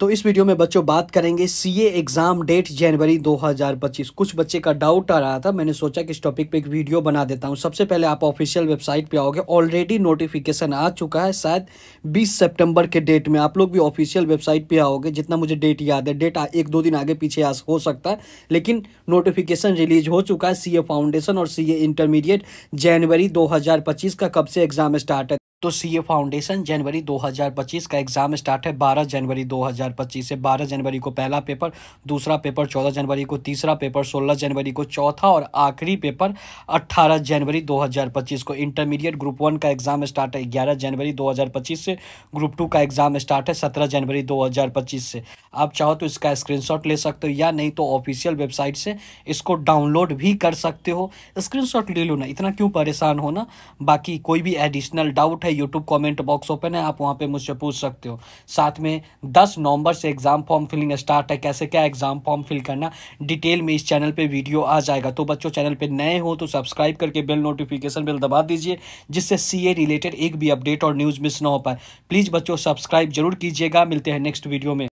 तो इस वीडियो में बच्चों बात करेंगे सीए एग्ज़ाम डेट जनवरी 2025 कुछ बच्चे का डाउट आ रहा था मैंने सोचा कि इस टॉपिक पे एक वीडियो बना देता हूँ सबसे पहले आप ऑफिशियल वेबसाइट पे आओगे ऑलरेडी नोटिफिकेशन आ चुका है शायद 20 सितंबर के डेट में आप लोग भी ऑफिशियल वेबसाइट पे आओगे जितना मुझे डेट याद है डेट एक दो दिन आगे पीछे आ हो सकता है लेकिन नोटिफिकेशन रिलीज हो चुका है सी फाउंडेशन और सी इंटरमीडिएट जनवरी दो का कब से एग्ज़ाम स्टार्ट है तो सीए फाउंडेशन जनवरी 2025 का एग्ज़ाम स्टार्ट है 12 जनवरी 2025 से 12 जनवरी को पहला पेपर दूसरा पेपर 14 जनवरी को तीसरा पेपर 16 जनवरी को चौथा और आखिरी पेपर 18 जनवरी 2025 को इंटरमीडिएट ग्रुप वन का एग्ज़ाम स्टार्ट है 11 जनवरी 2025 से ग्रुप टू का एग्ज़ाम स्टार्ट है 17 जनवरी 2025 से आप चाहो तो इसका स्क्रीन ले सकते हो या नहीं तो ऑफिशियल वेबसाइट से इसको डाउनलोड भी कर सकते हो स्क्रीन ले लो ना इतना क्यों परेशान हो ना बाकी कोई भी एडिशनल डाउट है यूट्यूब कमेंट बॉक्स ओपन है आप वहाँ पे मुझसे पूछ सकते हो साथ में 10 नवंबर से एग्ज़ाम फॉर्म फिलिंग स्टार्ट है कैसे क्या एग्ज़ाम फॉर्म फिल करना डिटेल में इस चैनल पे वीडियो आ जाएगा तो बच्चों चैनल पे नए हो तो सब्सक्राइब करके बिल नोटिफिकेशन बिल दबा दीजिए जिससे सी रिलेटेड एक भी अपडेट और न्यूज़ मिस ना हो पाए प्लीज़ बच्चों सब्सक्राइब जरूर कीजिएगा मिलते हैं नेक्स्ट वीडियो में